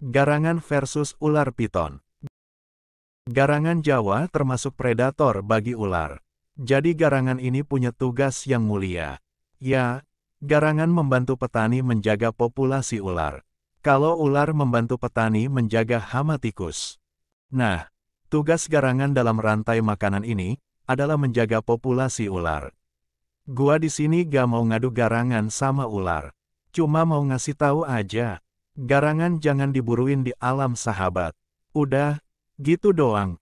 Garangan versus ular piton. Garangan Jawa termasuk predator bagi ular. Jadi garangan ini punya tugas yang mulia. Ya, garangan membantu petani menjaga populasi ular. Kalau ular membantu petani menjaga hama tikus. Nah, tugas garangan dalam rantai makanan ini adalah menjaga populasi ular. Gua di sini gak mau ngadu garangan sama ular. Cuma mau ngasih tahu aja. Garangan jangan diburuin di alam sahabat. Udah, gitu doang.